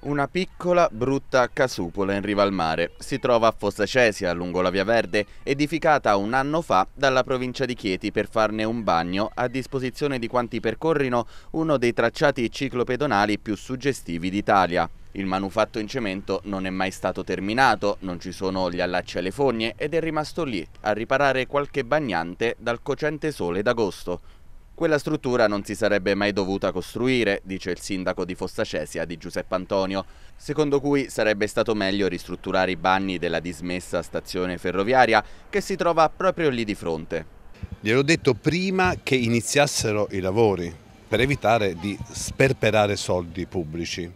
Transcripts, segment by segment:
Una piccola, brutta casupola in riva al mare. Si trova a Fossa Cesia, lungo la Via Verde, edificata un anno fa dalla provincia di Chieti per farne un bagno a disposizione di quanti percorrino uno dei tracciati ciclopedonali più suggestivi d'Italia. Il manufatto in cemento non è mai stato terminato, non ci sono gli allacci alle fogne ed è rimasto lì a riparare qualche bagnante dal cocente sole d'agosto. Quella struttura non si sarebbe mai dovuta costruire, dice il sindaco di Fossacesia di Giuseppe Antonio, secondo cui sarebbe stato meglio ristrutturare i banni della dismessa stazione ferroviaria che si trova proprio lì di fronte. Gliel'ho detto prima che iniziassero i lavori per evitare di sperperare soldi pubblici.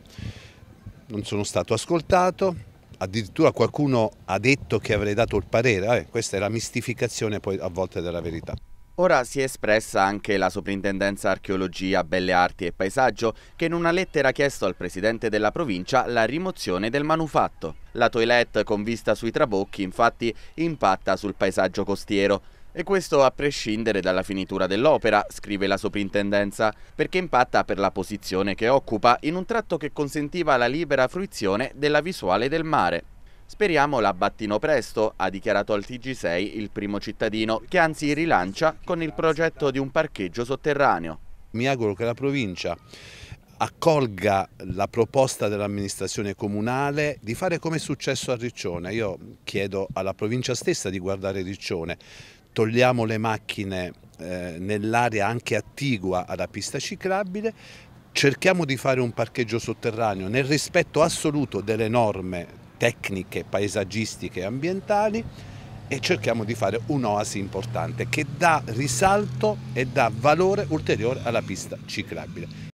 Non sono stato ascoltato, addirittura qualcuno ha detto che avrei dato il parere, eh, questa è la mistificazione poi a volte della verità. Ora si è espressa anche la Soprintendenza Archeologia, Belle Arti e Paesaggio che in una lettera ha chiesto al presidente della provincia la rimozione del manufatto. La toilette con vista sui trabocchi infatti impatta sul paesaggio costiero. E questo a prescindere dalla finitura dell'opera, scrive la soprintendenza, perché impatta per la posizione che occupa in un tratto che consentiva la libera fruizione della visuale del mare. Speriamo la battino presto, ha dichiarato al TG6 il primo cittadino, che anzi rilancia con il progetto di un parcheggio sotterraneo. Mi auguro che la provincia accolga la proposta dell'amministrazione comunale di fare come è successo a Riccione. Io chiedo alla provincia stessa di guardare Riccione. Togliamo le macchine eh, nell'area anche attigua alla pista ciclabile, cerchiamo di fare un parcheggio sotterraneo nel rispetto assoluto delle norme tecniche, paesaggistiche e ambientali e cerchiamo di fare un'oasi importante che dà risalto e dà valore ulteriore alla pista ciclabile.